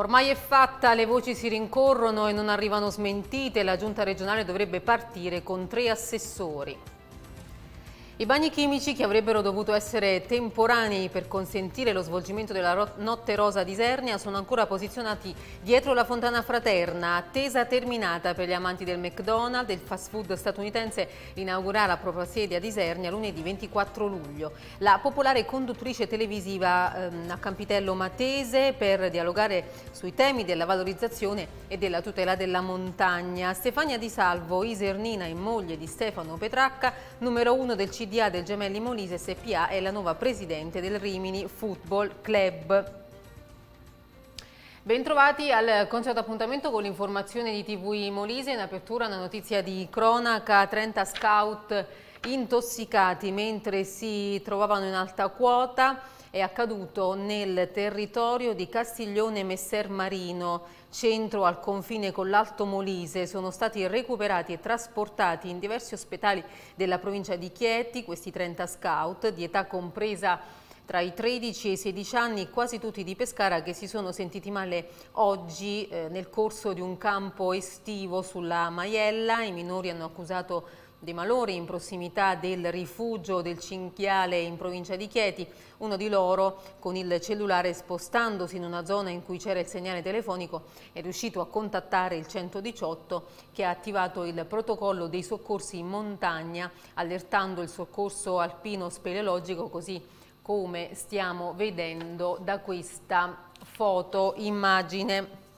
Ormai è fatta, le voci si rincorrono e non arrivano smentite. La giunta regionale dovrebbe partire con tre assessori. I bagni chimici che avrebbero dovuto essere temporanei per consentire lo svolgimento della notte rosa di Isernia sono ancora posizionati dietro la fontana fraterna, attesa terminata per gli amanti del McDonald's. Il fast food statunitense inaugurerà la propria sede a Isernia lunedì 24 luglio. La popolare conduttrice televisiva ehm, a Campitello Matese per dialogare sui temi della valorizzazione e della tutela della montagna. Stefania Di Salvo, isernina e moglie di Stefano Petracca, numero uno del CD PDA del Gemelli Molise SPA è la nuova presidente del Rimini Football Club. Bentrovati al concerto appuntamento con l'informazione di TV Molise. In apertura una notizia di cronaca, 30 scout intossicati mentre si trovavano in alta quota è accaduto nel territorio di Castiglione Messer Marino, centro al confine con l'Alto Molise. Sono stati recuperati e trasportati in diversi ospedali della provincia di Chieti questi 30 scout di età compresa tra i 13 e i 16 anni, quasi tutti di Pescara che si sono sentiti male oggi eh, nel corso di un campo estivo sulla Maiella. I minori hanno accusato dei malori in prossimità del rifugio del Cinchiale in provincia di Chieti. Uno di loro, con il cellulare spostandosi in una zona in cui c'era il segnale telefonico, è riuscito a contattare il 118 che ha attivato il protocollo dei soccorsi in montagna, allertando il soccorso alpino speleologico così come stiamo vedendo da questa foto immagine.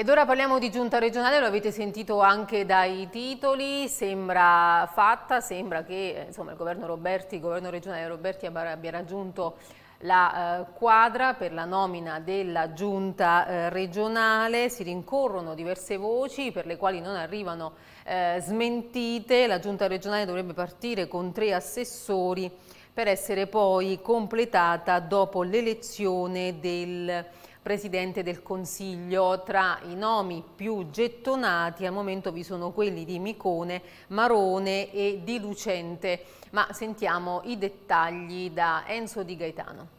Ed ora parliamo di giunta regionale, lo avete sentito anche dai titoli, sembra fatta, sembra che eh, insomma, il governo Roberti, il governo regionale Roberti abbia raggiunto la eh, quadra per la nomina della giunta eh, regionale, si rincorrono diverse voci per le quali non arrivano eh, smentite, la giunta regionale dovrebbe partire con tre assessori per essere poi completata dopo l'elezione del Presidente del Consiglio. Tra i nomi più gettonati al momento vi sono quelli di Micone, Marone e Di Lucente, ma sentiamo i dettagli da Enzo Di Gaetano.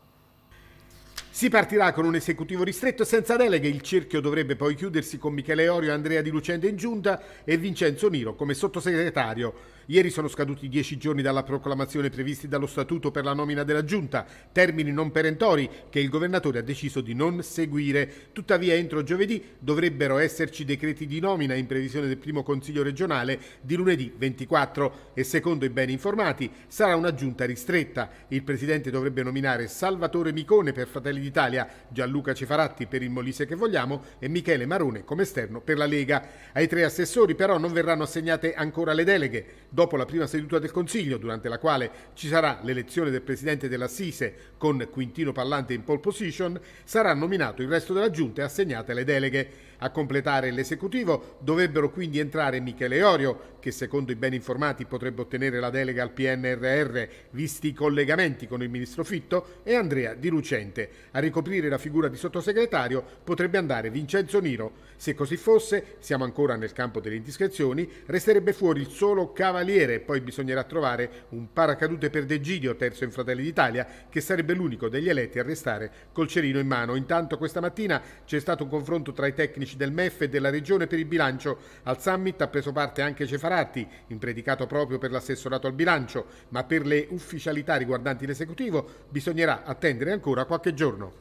Si partirà con un esecutivo ristretto e senza deleghe, il cerchio dovrebbe poi chiudersi con Michele Orio, Andrea Di Lucente in giunta e Vincenzo Niro come sottosegretario. Ieri sono scaduti dieci giorni dalla proclamazione previsti dallo Statuto per la nomina della Giunta, termini non perentori che il Governatore ha deciso di non seguire. Tuttavia entro giovedì dovrebbero esserci decreti di nomina in previsione del primo Consiglio regionale di lunedì 24 e secondo i ben informati sarà una Giunta ristretta. Il Presidente dovrebbe nominare Salvatore Micone per Fratelli d'Italia, Gianluca Cefaratti per il Molise che vogliamo e Michele Marone come esterno per la Lega. Ai tre assessori però non verranno assegnate ancora le deleghe. Dopo la prima seduta del Consiglio, durante la quale ci sarà l'elezione del Presidente dell'Assise con Quintino Pallante in pole position, sarà nominato il resto della Giunta e assegnate le deleghe. A completare l'esecutivo dovrebbero quindi entrare Michele Orio, che secondo i ben informati potrebbe ottenere la delega al PNRR, visti i collegamenti con il ministro Fitto, e Andrea Di Lucente. A ricoprire la figura di sottosegretario potrebbe andare Vincenzo Niro. Se così fosse, siamo ancora nel campo delle indiscrezioni, resterebbe fuori il solo Cavaliere, poi bisognerà trovare un paracadute per Degidio, terzo in Fratelli d'Italia, che sarebbe l'unico degli eletti a restare col cerino in mano. Intanto questa mattina c'è stato un confronto tra i tecnici tecnici del MEF e della Regione per il bilancio. Al summit ha preso parte anche Cefaratti, in predicato proprio per l'assessorato al bilancio, ma per le ufficialità riguardanti l'esecutivo bisognerà attendere ancora qualche giorno.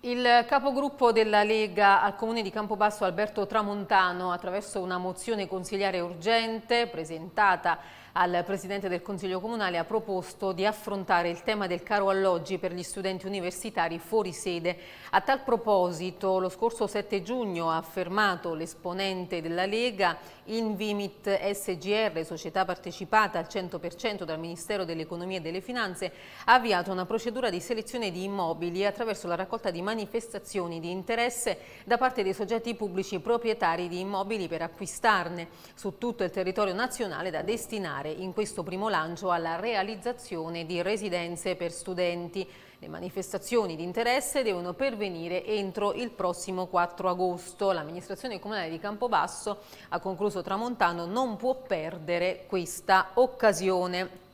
Il capogruppo della Lega al Comune di Campobasso Alberto Tramontano attraverso una mozione consigliare urgente presentata al Presidente del Consiglio Comunale ha proposto di affrontare il tema del caro alloggi per gli studenti universitari fuori sede a tal proposito, lo scorso 7 giugno ha affermato l'esponente della Lega Invimit SGR, società partecipata al 100% dal Ministero dell'Economia e delle Finanze, ha avviato una procedura di selezione di immobili attraverso la raccolta di manifestazioni di interesse da parte dei soggetti pubblici proprietari di immobili per acquistarne su tutto il territorio nazionale da destinare in questo primo lancio alla realizzazione di residenze per studenti le manifestazioni di interesse devono pervenire entro il prossimo 4 agosto. L'amministrazione comunale di Campobasso ha concluso Tramontano non può perdere questa occasione.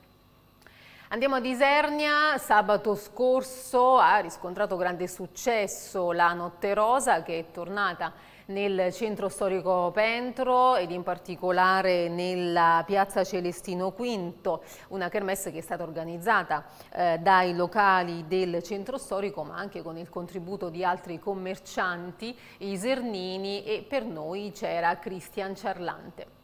Andiamo a Isernia, sabato scorso ha riscontrato grande successo la Notte Rosa che è tornata nel centro storico Pentro ed in particolare nella piazza Celestino V, una kermesse che è stata organizzata eh, dai locali del centro storico ma anche con il contributo di altri commercianti, i Zernini e per noi c'era Cristian Ciarlante.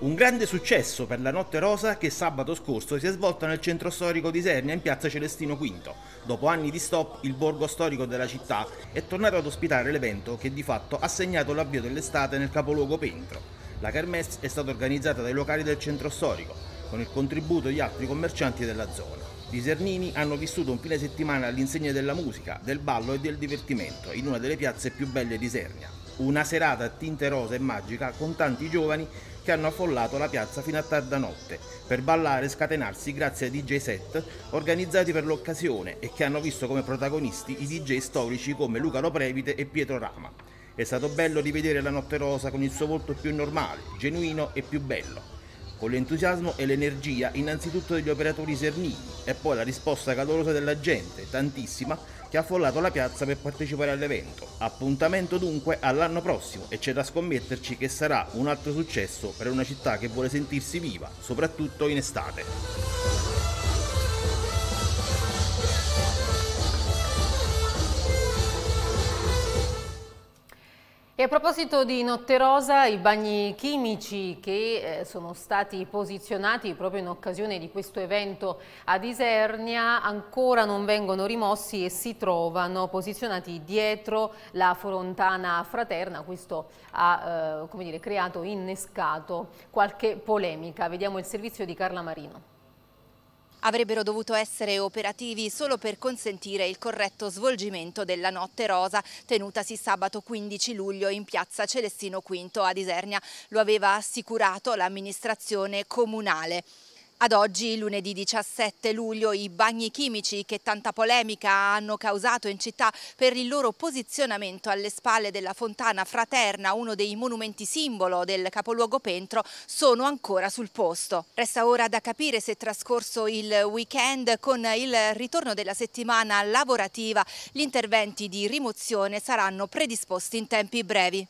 Un grande successo per la Notte Rosa che sabato scorso si è svolta nel centro storico di Sernia in piazza Celestino V. Dopo anni di stop, il borgo storico della città è tornato ad ospitare l'evento che di fatto ha segnato l'avvio dell'estate nel capoluogo Pentro. La Kermesse è stata organizzata dai locali del centro storico, con il contributo di altri commercianti della zona. I Sernini hanno vissuto un fine settimana all'insegna della musica, del ballo e del divertimento in una delle piazze più belle di Sernia. Una serata a tinte rosa e magica con tanti giovani che hanno affollato la piazza fino a tarda notte per ballare e scatenarsi grazie ai DJ set organizzati per l'occasione e che hanno visto come protagonisti i DJ storici come Luca Loprevite e Pietro Rama. È stato bello rivedere la Notte Rosa con il suo volto più normale, genuino e più bello con l'entusiasmo e l'energia innanzitutto degli operatori sernini e poi la risposta calorosa della gente, tantissima, che ha affollato la piazza per partecipare all'evento. Appuntamento dunque all'anno prossimo e c'è da scommetterci che sarà un altro successo per una città che vuole sentirsi viva, soprattutto in estate. E a proposito di Notte Rosa, i bagni chimici che eh, sono stati posizionati proprio in occasione di questo evento ad Isernia ancora non vengono rimossi e si trovano posizionati dietro la Frontana fraterna. Questo ha eh, dire, creato, innescato qualche polemica. Vediamo il servizio di Carla Marino avrebbero dovuto essere operativi solo per consentire il corretto svolgimento della notte rosa tenutasi sabato 15 luglio in piazza Celestino V a Disernia. Lo aveva assicurato l'amministrazione comunale. Ad oggi, lunedì 17 luglio, i bagni chimici che tanta polemica hanno causato in città per il loro posizionamento alle spalle della fontana fraterna, uno dei monumenti simbolo del capoluogo Pentro, sono ancora sul posto. Resta ora da capire se trascorso il weekend, con il ritorno della settimana lavorativa, gli interventi di rimozione saranno predisposti in tempi brevi.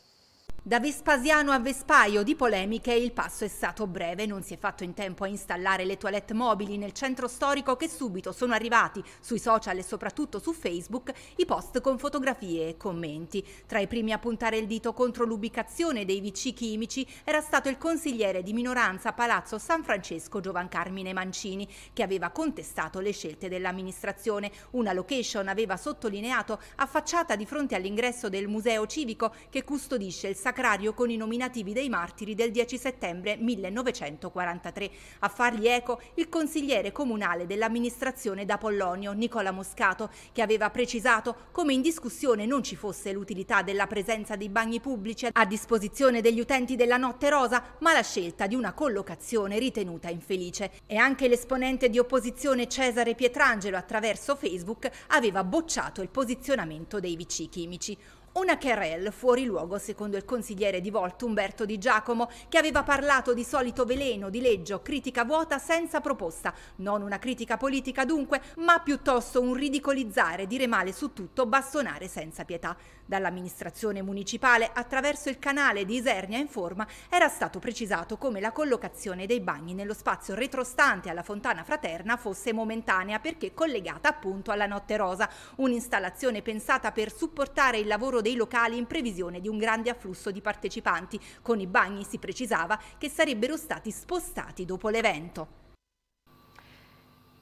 Da Vespasiano a Vespaio di polemiche il passo è stato breve, non si è fatto in tempo a installare le toilette mobili nel centro storico che subito sono arrivati sui social e soprattutto su Facebook i post con fotografie e commenti. Tra i primi a puntare il dito contro l'ubicazione dei VC chimici era stato il consigliere di minoranza Palazzo San Francesco Giovan Carmine Mancini che aveva contestato le scelte dell'amministrazione. Una location aveva sottolineato affacciata di fronte all'ingresso del museo civico che custodisce il sacro sacrario con i nominativi dei martiri del 10 settembre 1943. A fargli eco il consigliere comunale dell'amministrazione d'Apollonio, Nicola Moscato, che aveva precisato come in discussione non ci fosse l'utilità della presenza dei bagni pubblici a disposizione degli utenti della Notte Rosa, ma la scelta di una collocazione ritenuta infelice. E anche l'esponente di opposizione Cesare Pietrangelo attraverso Facebook aveva bocciato il posizionamento dei vicini chimici. Una querelle fuori luogo secondo il consigliere di Volt Umberto Di Giacomo che aveva parlato di solito veleno, di legge, critica vuota senza proposta, non una critica politica dunque, ma piuttosto un ridicolizzare, dire male su tutto, bastonare senza pietà. Dall'amministrazione municipale, attraverso il canale di Isernia in forma, era stato precisato come la collocazione dei bagni nello spazio retrostante alla Fontana Fraterna fosse momentanea perché collegata appunto alla Notte Rosa, un'installazione pensata per supportare il lavoro dei locali in previsione di un grande afflusso di partecipanti. Con i bagni si precisava che sarebbero stati spostati dopo l'evento.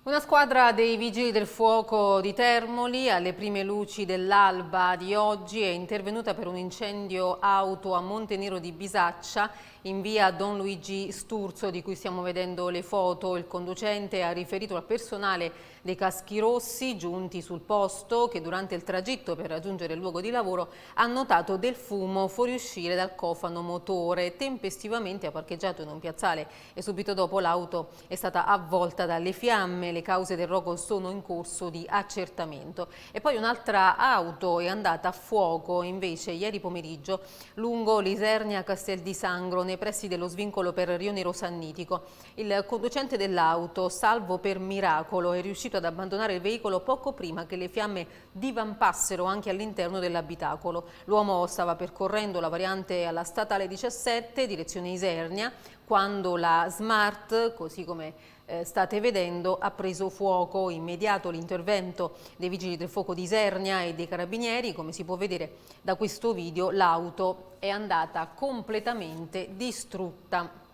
Una squadra dei Vigili del Fuoco di Termoli alle prime luci dell'alba di oggi è intervenuta per un incendio auto a Montenero di Bisaccia in via Don Luigi Sturzo di cui stiamo vedendo le foto. Il conducente ha riferito al personale dei caschi rossi giunti sul posto che durante il tragitto per raggiungere il luogo di lavoro ha notato del fumo fuoriuscire dal cofano motore. Tempestivamente ha parcheggiato in un piazzale e subito dopo l'auto è stata avvolta dalle fiamme. Le cause del rogo sono in corso di accertamento. E poi un'altra auto è andata a fuoco invece ieri pomeriggio lungo l'Isernia Castel di Sangro nei pressi dello svincolo per Rionero Sannitico. Il conducente dell'auto, salvo per miracolo, è riuscito ad abbandonare il veicolo poco prima che le fiamme divampassero anche all'interno dell'abitacolo. L'uomo stava percorrendo la variante alla statale 17, direzione Isernia, quando la Smart, così come eh, state vedendo ha preso fuoco, immediato l'intervento dei vigili del fuoco di Isernia e dei carabinieri, come si può vedere da questo video l'auto è andata completamente distrutta.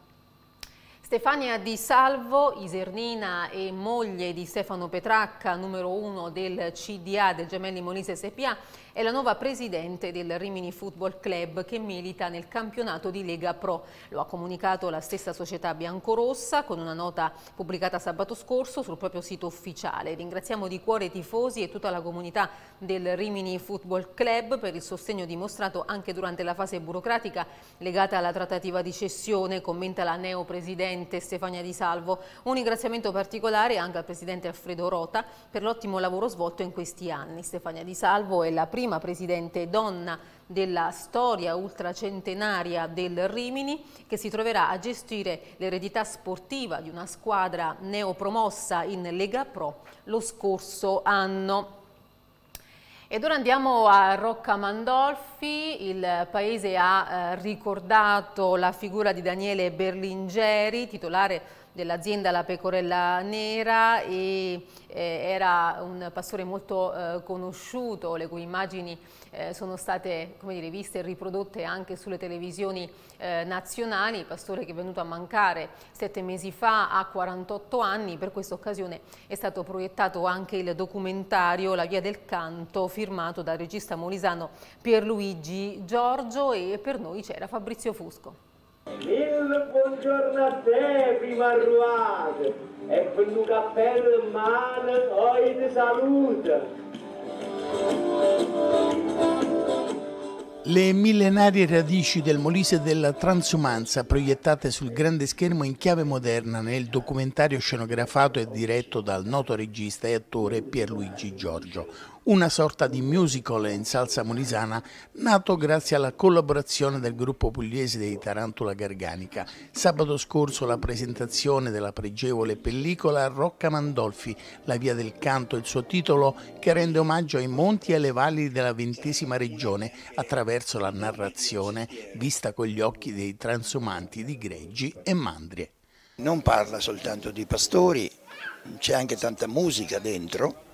Stefania Di Salvo, isernina e moglie di Stefano Petracca, numero uno del CDA del Gemelli Molise SPA, è la nuova presidente del Rimini Football Club che milita nel campionato di Lega Pro. Lo ha comunicato la stessa società biancorossa con una nota pubblicata sabato scorso sul proprio sito ufficiale. Ringraziamo di cuore i tifosi e tutta la comunità del Rimini Football Club per il sostegno dimostrato anche durante la fase burocratica legata alla trattativa di cessione, commenta la neopresidente presidente Stefania Di Salvo. Un ringraziamento particolare anche al presidente Alfredo Rota per l'ottimo lavoro svolto in questi anni. Stefania Di Salvo è la prima presidente donna della storia ultracentenaria del Rimini che si troverà a gestire l'eredità sportiva di una squadra neopromossa in Lega Pro lo scorso anno. Ed ora andiamo a Rocca Mandolfi, il paese ha eh, ricordato la figura di Daniele Berlingeri, titolare dell'azienda La Pecorella Nera e eh, era un pastore molto eh, conosciuto, le cui immagini eh, sono state dire, viste e riprodotte anche sulle televisioni nazionali, pastore che è venuto a mancare sette mesi fa a 48 anni, per questa occasione è stato proiettato anche il documentario La via del canto firmato dal regista molisano Pierluigi Giorgio e per noi c'era Fabrizio Fusco. Il buongiorno a te, prima ruata, e per un cappello in mano, oggi ti saluto. Le millenarie radici del Molise e della transumanza proiettate sul grande schermo in chiave moderna nel documentario scenografato e diretto dal noto regista e attore Pierluigi Giorgio, una sorta di musical in salsa molisana nato grazie alla collaborazione del gruppo pugliese dei Tarantula Garganica. Sabato scorso la presentazione della pregevole pellicola Rocca Mandolfi, La via del canto, il suo titolo, che rende omaggio ai monti e alle valli della ventesima regione attraverso la narrazione vista con gli occhi dei transumanti di greggi e mandrie. Non parla soltanto di pastori, c'è anche tanta musica dentro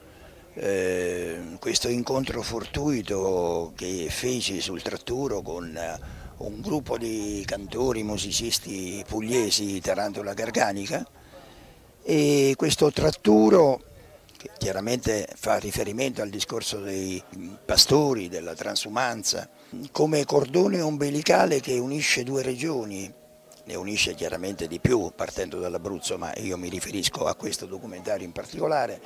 eh, questo incontro fortuito che feci sul tratturo con eh, un gruppo di cantori, musicisti pugliesi Tarantola Garganica e questo tratturo che chiaramente fa riferimento al discorso dei pastori, della transumanza, come cordone ombelicale che unisce due regioni, ne unisce chiaramente di più partendo dall'Abruzzo, ma io mi riferisco a questo documentario in particolare,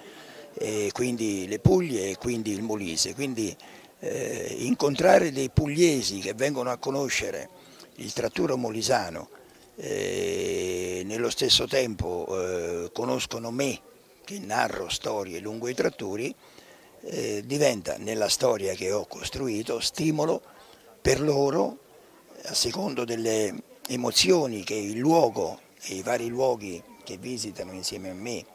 e quindi le Puglie e quindi il Molise. Quindi eh, incontrare dei pugliesi che vengono a conoscere il tratturo molisano e eh, nello stesso tempo eh, conoscono me che narro storie lungo i tratturi eh, diventa nella storia che ho costruito stimolo per loro a secondo delle emozioni che il luogo e i vari luoghi che visitano insieme a me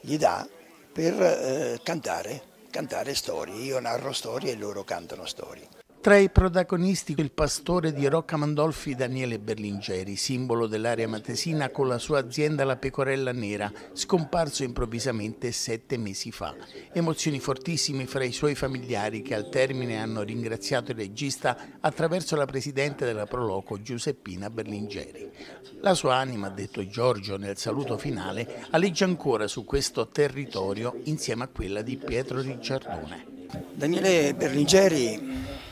gli dà per eh, cantare, cantare storie. Io narro storie e loro cantano storie. Tra i protagonisti il pastore di Rocca Mandolfi Daniele Berlingeri, simbolo dell'area matesina con la sua azienda La Pecorella Nera, scomparso improvvisamente sette mesi fa. Emozioni fortissime fra i suoi familiari che al termine hanno ringraziato il regista attraverso la presidente della Proloco Giuseppina Berlingeri. La sua anima, ha detto Giorgio nel saluto finale, aleggia ancora su questo territorio insieme a quella di Pietro Ricciardone. Daniele Berlingeri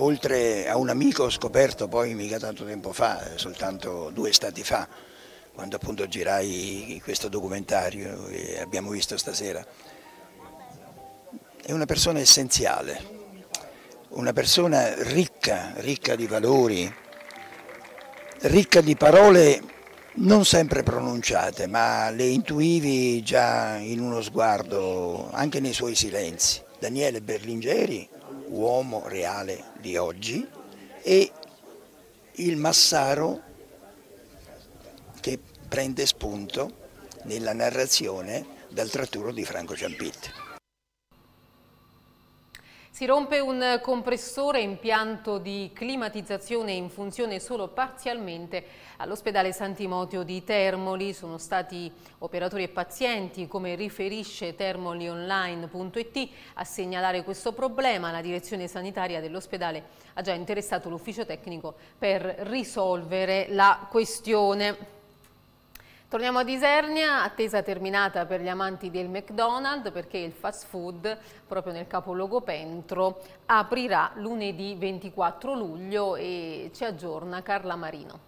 oltre a un amico scoperto poi mica tanto tempo fa, eh, soltanto due stati fa, quando appunto girai questo documentario che abbiamo visto stasera. È una persona essenziale, una persona ricca, ricca di valori, ricca di parole non sempre pronunciate, ma le intuivi già in uno sguardo, anche nei suoi silenzi. Daniele Berlingeri, uomo reale di oggi e il Massaro che prende spunto nella narrazione dal tratturo di Franco Ciampitti. Si rompe un compressore impianto di climatizzazione in funzione solo parzialmente All'ospedale Sant'Imotio di Termoli sono stati operatori e pazienti, come riferisce termolionline.it, a segnalare questo problema. La direzione sanitaria dell'ospedale ha già interessato l'ufficio tecnico per risolvere la questione. Torniamo a Isernia, attesa terminata per gli amanti del McDonald's perché il fast food proprio nel capoluogo Pentro aprirà lunedì 24 luglio e ci aggiorna Carla Marino.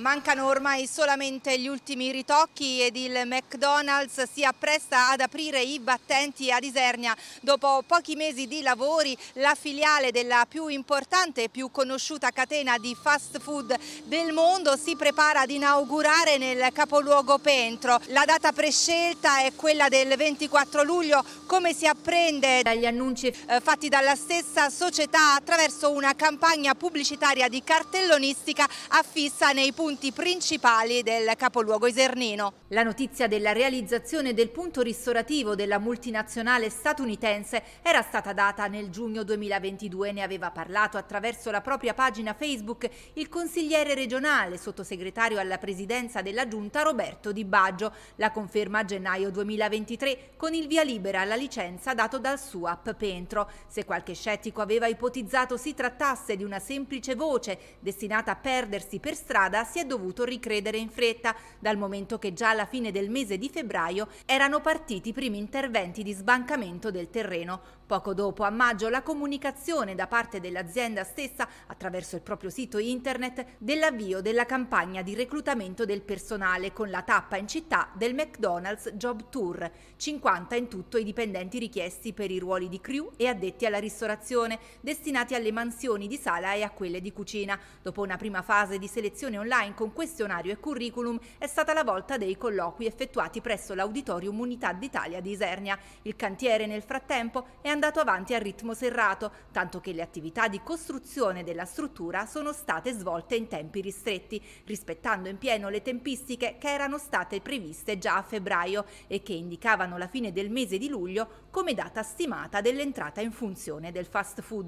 Mancano ormai solamente gli ultimi ritocchi ed il McDonald's si appresta ad aprire i battenti ad Isernia. Dopo pochi mesi di lavori la filiale della più importante e più conosciuta catena di fast food del mondo si prepara ad inaugurare nel capoluogo Pentro. La data prescelta è quella del 24 luglio come si apprende dagli annunci eh, fatti dalla stessa società attraverso una campagna pubblicitaria di cartellonistica affissa nei punti punti principali del capoluogo isernino. La notizia della realizzazione del punto ristorativo della multinazionale statunitense era stata data nel giugno 2022. Ne aveva parlato attraverso la propria pagina Facebook il consigliere regionale, sottosegretario alla presidenza della Giunta Roberto Di Baggio. La conferma a gennaio 2023 con il via libera alla licenza dato dal SUAP Pentro. Se qualche scettico aveva ipotizzato si trattasse di una semplice voce destinata a perdersi per strada, si è dovuto ricredere in fretta, dal momento che già alla fine del mese di febbraio erano partiti i primi interventi di sbancamento del terreno. Poco dopo, a maggio, la comunicazione da parte dell'azienda stessa, attraverso il proprio sito internet, dell'avvio della campagna di reclutamento del personale con la tappa in città del McDonald's Job Tour. 50 in tutto i dipendenti richiesti per i ruoli di crew e addetti alla ristorazione, destinati alle mansioni di sala e a quelle di cucina. Dopo una prima fase di selezione online, online con questionario e curriculum è stata la volta dei colloqui effettuati presso l'Auditorium Unità d'Italia di Isernia. Il cantiere nel frattempo è andato avanti a ritmo serrato, tanto che le attività di costruzione della struttura sono state svolte in tempi ristretti, rispettando in pieno le tempistiche che erano state previste già a febbraio e che indicavano la fine del mese di luglio come data stimata dell'entrata in funzione del fast food.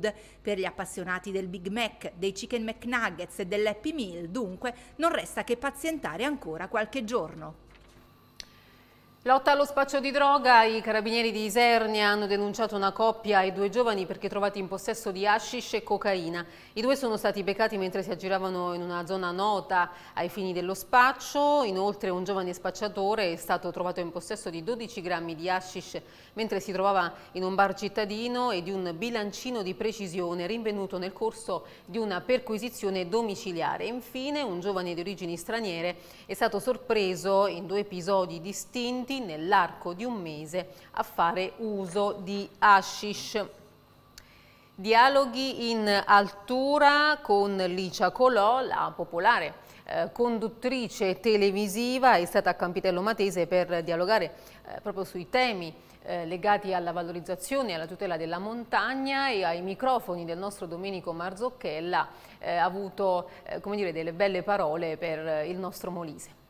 Per gli appassionati del Big Mac, dei Chicken McNuggets e dell'Happy Meal, dunque, non resta che pazientare ancora qualche giorno. Lotta allo spaccio di droga, i carabinieri di Isernia hanno denunciato una coppia e due giovani perché trovati in possesso di hashish e cocaina. I due sono stati beccati mentre si aggiravano in una zona nota ai fini dello spaccio, inoltre un giovane spacciatore è stato trovato in possesso di 12 grammi di hashish mentre si trovava in un bar cittadino e di un bilancino di precisione rinvenuto nel corso di una perquisizione domiciliare. Infine un giovane di origini straniere è stato sorpreso in due episodi distinti detenuti nell'arco di un mese a fare uso di hashish. Dialoghi in altura con Licia Colò, la popolare eh, conduttrice televisiva, è stata a Campitello Matese per dialogare eh, proprio sui temi eh, legati alla valorizzazione e alla tutela della montagna e ai microfoni del nostro Domenico Marzocchella eh, ha avuto eh, come dire, delle belle parole per eh, il nostro Molise.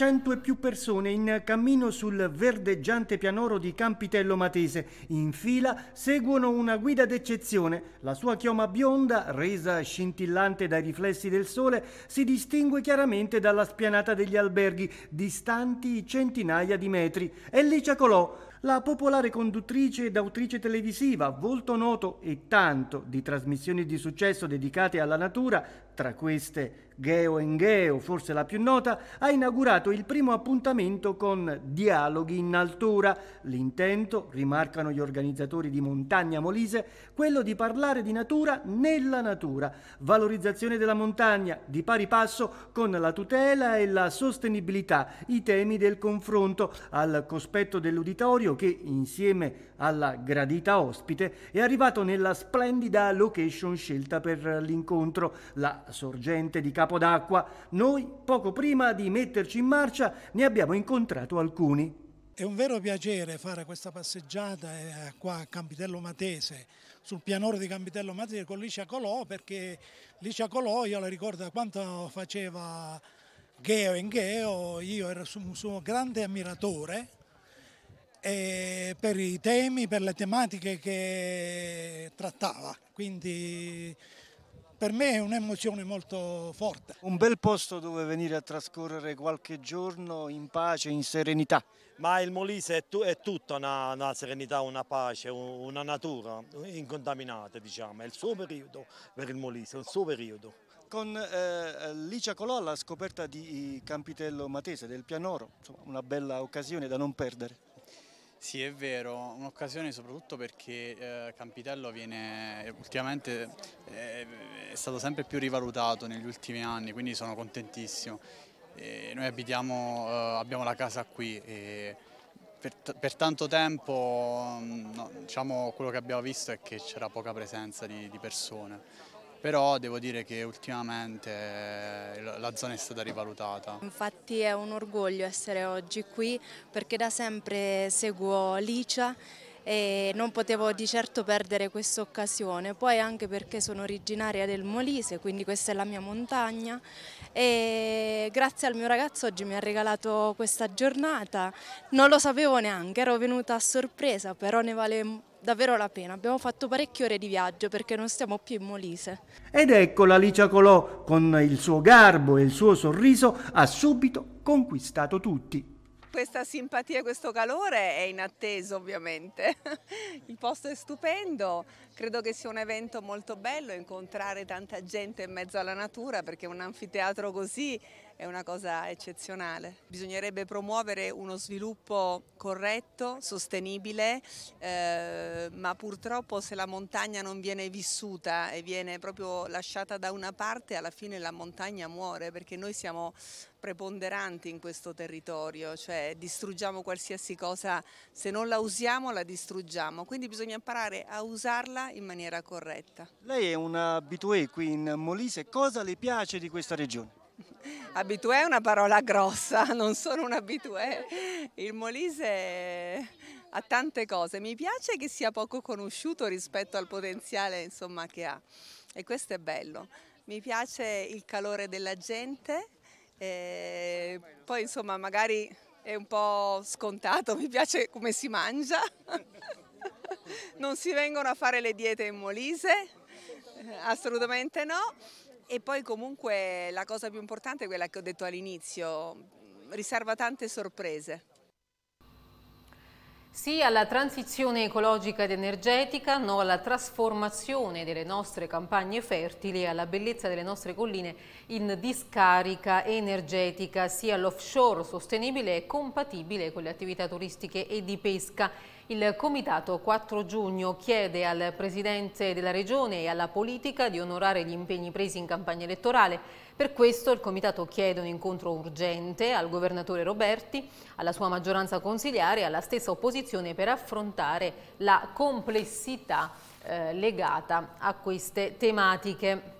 100 e più persone in cammino sul verdeggiante pianoro di Campitello Matese. In fila seguono una guida d'eccezione. La sua chioma bionda, resa scintillante dai riflessi del sole, si distingue chiaramente dalla spianata degli alberghi, distanti centinaia di metri. È lì Ciacolò, la popolare conduttrice ed autrice televisiva, volto noto e tanto di trasmissioni di successo dedicate alla natura, tra queste Geo en Geo, forse la più nota, ha inaugurato il primo appuntamento con Dialoghi in altura. L'intento, rimarcano gli organizzatori di Montagna Molise, quello di parlare di natura nella natura, valorizzazione della montagna di pari passo con la tutela e la sostenibilità, i temi del confronto al cospetto dell'uditorio Mario che, insieme alla gradita ospite, è arrivato nella splendida location scelta per l'incontro, la sorgente di Capodacqua. Noi, poco prima di metterci in marcia, ne abbiamo incontrato alcuni. È un vero piacere fare questa passeggiata eh, qua a Campitello Matese, sul pianoro di Campitello Matese con Licia Colò, perché Licia Colò io la ricordo da quanto faceva Gheo in Gheo, io ero un suo grande ammiratore eh, per i temi, per le tematiche che trattava. Quindi per me è un'emozione molto forte. Un bel posto dove venire a trascorrere qualche giorno in pace, in serenità. Ma il Molise è, tu, è tutta una, una, serenità, una pace, una natura incontaminata, diciamo. È il suo periodo per il Molise, è il suo periodo. Con eh, Licia Colò alla scoperta di eh, Campitello Matese, del Pianoro, insomma, una bella occasione da non perdere. Sì, è vero, un'occasione soprattutto perché eh, Campitello viene ultimamente eh, è stato sempre più rivalutato negli ultimi anni, quindi sono contentissimo. E noi abitiamo, eh, abbiamo la casa qui e per, per tanto tempo mm, no, diciamo, quello che abbiamo visto è che c'era poca presenza di, di persone però devo dire che ultimamente eh, la zona è stata rivalutata. Infatti è un orgoglio essere oggi qui perché da sempre seguo Licia e non potevo di certo perdere questa occasione, poi anche perché sono originaria del Molise, quindi questa è la mia montagna e grazie al mio ragazzo oggi mi ha regalato questa giornata, non lo sapevo neanche, ero venuta a sorpresa, però ne vale davvero la pena. Abbiamo fatto parecchie ore di viaggio perché non stiamo più in Molise. Ed ecco l'Alicia Colò, con il suo garbo e il suo sorriso, ha subito conquistato tutti. Questa simpatia e questo calore è inatteso ovviamente, il posto è stupendo, credo che sia un evento molto bello incontrare tanta gente in mezzo alla natura perché un anfiteatro così è una cosa eccezionale. Bisognerebbe promuovere uno sviluppo corretto, sostenibile, eh, ma purtroppo se la montagna non viene vissuta e viene proprio lasciata da una parte, alla fine la montagna muore perché noi siamo preponderanti in questo territorio, cioè distruggiamo qualsiasi cosa, se non la usiamo la distruggiamo, quindi bisogna imparare a usarla in maniera corretta. Lei è un abitué qui in Molise, cosa le piace di questa regione? Abitué è una parola grossa, non sono un abitué. Il Molise ha tante cose. Mi piace che sia poco conosciuto rispetto al potenziale insomma, che ha e questo è bello. Mi piace il calore della gente, e eh, poi insomma magari è un po' scontato, mi piace come si mangia. Non si vengono a fare le diete in Molise, assolutamente no. E poi comunque la cosa più importante è quella che ho detto all'inizio, riserva tante sorprese. Sì alla transizione ecologica ed energetica, no alla trasformazione delle nostre campagne fertili e alla bellezza delle nostre colline in discarica energetica, sia l'offshore sostenibile e compatibile con le attività turistiche e di pesca. Il Comitato 4 giugno chiede al Presidente della Regione e alla politica di onorare gli impegni presi in campagna elettorale. Per questo il Comitato chiede un incontro urgente al Governatore Roberti, alla sua maggioranza consigliare e alla stessa opposizione per affrontare la complessità eh, legata a queste tematiche.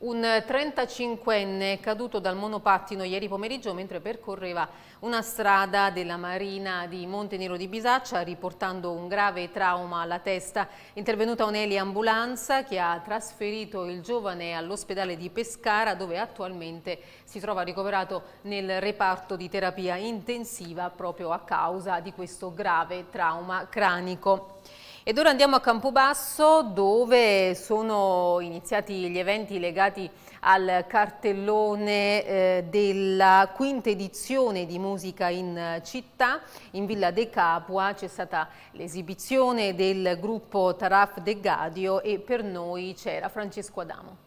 Un 35enne caduto dal monopattino ieri pomeriggio mentre percorreva una strada della marina di Montenero di Bisaccia riportando un grave trauma alla testa. Intervenuta un'eli ambulanza che ha trasferito il giovane all'ospedale di Pescara dove attualmente si trova ricoverato nel reparto di terapia intensiva proprio a causa di questo grave trauma cranico. Ed ora andiamo a Campobasso dove sono iniziati gli eventi legati al cartellone eh, della quinta edizione di Musica in Città. In Villa De Capua c'è stata l'esibizione del gruppo Taraf De Gadio e per noi c'era Francesco Adamo.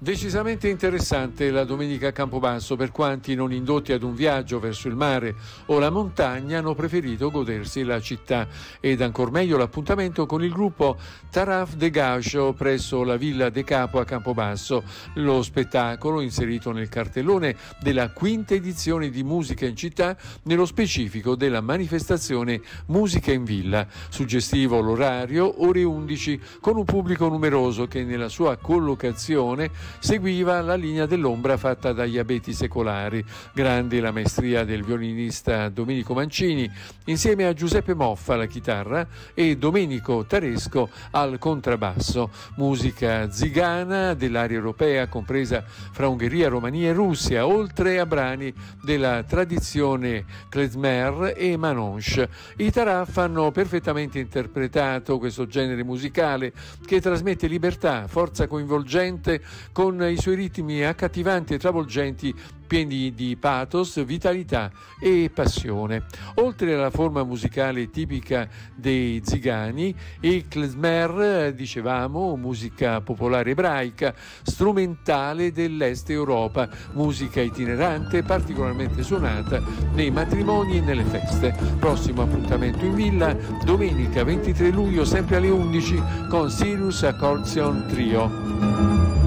Decisamente interessante la domenica a Campobasso per quanti non indotti ad un viaggio verso il mare o la montagna hanno preferito godersi la città ed ancor meglio l'appuntamento con il gruppo Taraf de Gascio presso la Villa De Capo a Campobasso. Lo spettacolo inserito nel cartellone della quinta edizione di Musica in città nello specifico della manifestazione Musica in Villa. Suggestivo l'orario ore 11 con un pubblico numeroso che nella sua collocazione seguiva la linea dell'ombra fatta dagli abeti secolari, grandi la maestria del violinista Domenico Mancini, insieme a Giuseppe Moffa alla chitarra e Domenico Taresco al contrabbasso, musica zigana dell'area europea compresa fra Ungheria, Romania e Russia, oltre a brani della tradizione klezmer e manonche. I taraf hanno perfettamente interpretato questo genere musicale che trasmette libertà, forza coinvolgente, con i suoi ritmi accattivanti e travolgenti pieni di pathos, vitalità e passione. Oltre alla forma musicale tipica dei zigani, il klezmer, dicevamo, musica popolare ebraica, strumentale dell'est Europa, musica itinerante particolarmente suonata nei matrimoni e nelle feste. Prossimo appuntamento in villa, domenica 23 luglio sempre alle 11 con Sirius Accordion Trio.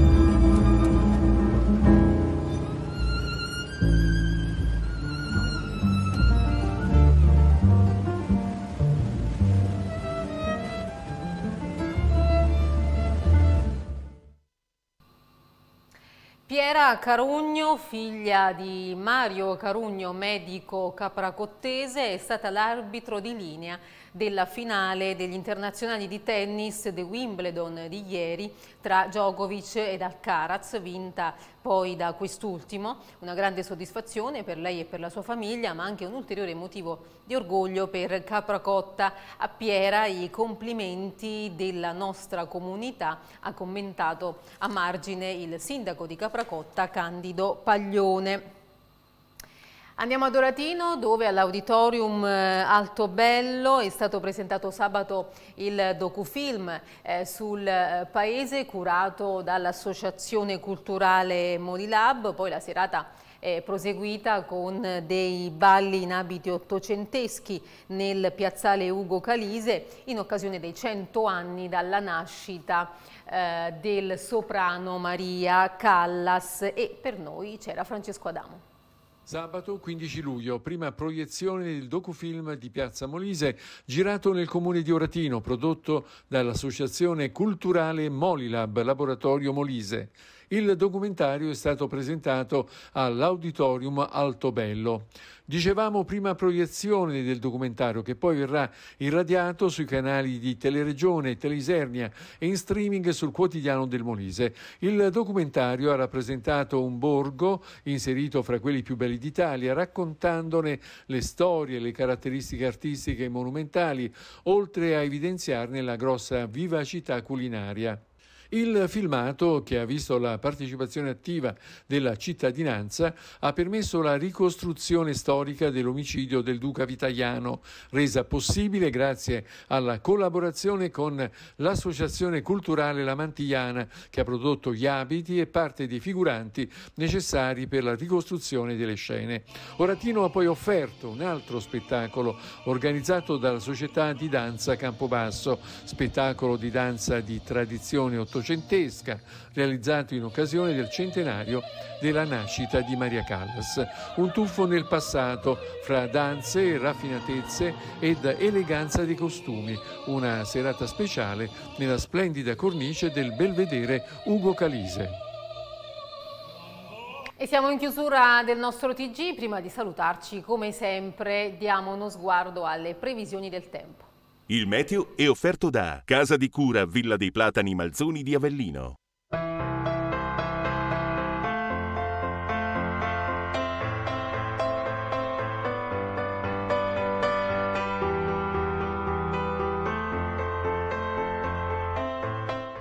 Piera Carugno, figlia di Mario Carugno, medico capracottese, è stata l'arbitro di linea della finale degli internazionali di tennis di Wimbledon di ieri tra Djokovic ed Alcaraz, vinta poi da quest'ultimo. Una grande soddisfazione per lei e per la sua famiglia, ma anche un ulteriore motivo di orgoglio per Capracotta. A Piera i complimenti della nostra comunità, ha commentato a margine il sindaco di Capracotta cotta Candido Paglione. Andiamo a Doratino dove all'Auditorium eh, Altobello è stato presentato sabato il docufilm eh, sul eh, paese curato dall'Associazione Culturale Modilab, poi la serata è proseguita con dei balli in abiti ottocenteschi nel piazzale Ugo Calise in occasione dei 100 anni dalla nascita eh, del soprano Maria Callas e per noi c'era Francesco Adamo. Sabato 15 luglio, prima proiezione del docufilm di Piazza Molise, girato nel comune di Oratino, prodotto dall'Associazione Culturale Molilab, Laboratorio Molise. Il documentario è stato presentato all'Auditorium Altobello. Dicevamo prima proiezione del documentario che poi verrà irradiato sui canali di Teleregione, Telisernia e in streaming sul quotidiano del Molise. Il documentario ha rappresentato un borgo inserito fra quelli più belli d'Italia, raccontandone le storie, le caratteristiche artistiche e monumentali, oltre a evidenziarne la grossa vivacità culinaria. Il filmato, che ha visto la partecipazione attiva della cittadinanza, ha permesso la ricostruzione storica dell'omicidio del duca Vitagliano, resa possibile grazie alla collaborazione con l'Associazione Culturale La Mantigliana, che ha prodotto gli abiti e parte dei figuranti necessari per la ricostruzione delle scene. Oratino ha poi offerto un altro spettacolo organizzato dalla Società di Danza Campobasso, spettacolo di danza di tradizione ottocentesca ottocentesca, realizzato in occasione del centenario della nascita di Maria Callas. Un tuffo nel passato, fra danze, raffinatezze ed eleganza dei costumi, una serata speciale nella splendida cornice del belvedere Ugo Calise. E siamo in chiusura del nostro TG, prima di salutarci come sempre diamo uno sguardo alle previsioni del tempo. Il meteo è offerto da Casa di Cura Villa dei Platani Malzoni di Avellino.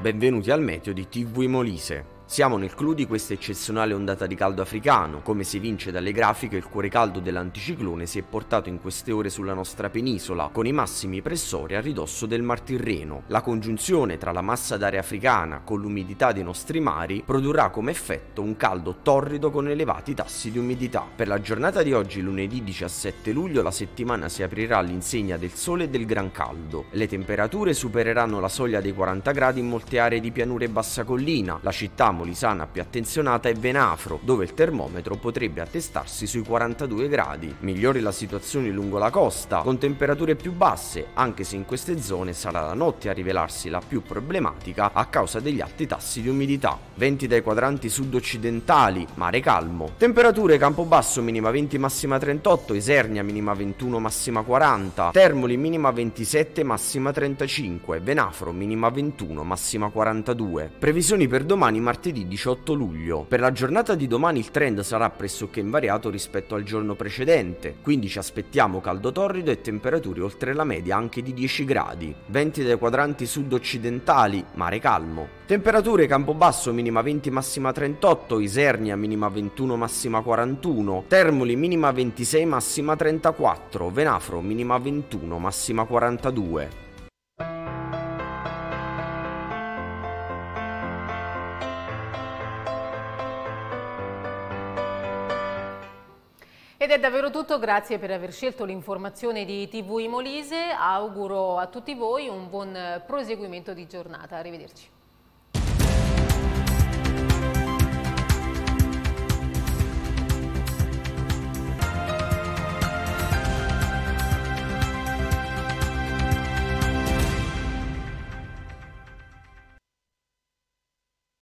Benvenuti al meteo di TV Molise. Siamo nel clou di questa eccezionale ondata di caldo africano, come si vince dalle grafiche il cuore caldo dell'anticiclone si è portato in queste ore sulla nostra penisola, con i massimi pressori a ridosso del Mar Tirreno. La congiunzione tra la massa d'aria africana con l'umidità dei nostri mari produrrà come effetto un caldo torrido con elevati tassi di umidità. Per la giornata di oggi, lunedì 17 luglio, la settimana si aprirà all'insegna del sole e del gran caldo. Le temperature supereranno la soglia dei 40 gradi in molte aree di pianura e bassa collina, la città Molisana più attenzionata è Venafro, dove il termometro potrebbe attestarsi sui 42 gradi. Migliori la situazione lungo la costa, con temperature più basse, anche se in queste zone sarà la notte a rivelarsi la più problematica a causa degli alti tassi di umidità. Venti dai quadranti sud-occidentali, mare calmo. Temperature Campobasso minima 20 massima 38, Isernia minima 21 massima 40, Termoli minima 27 massima 35, Venafro minima 21 massima 42. Previsioni per domani martedì martedì 18 luglio. Per la giornata di domani il trend sarà pressoché invariato rispetto al giorno precedente, quindi ci aspettiamo caldo torrido e temperature oltre la media anche di 10 gradi. Venti dai quadranti sud-occidentali, mare calmo. Temperature Campobasso minima 20 massima 38, Isernia minima 21 massima 41, Termoli minima 26 massima 34, Venafro minima 21 massima 42. davvero tutto, grazie per aver scelto l'informazione di TV Imolise, auguro a tutti voi un buon proseguimento di giornata, arrivederci.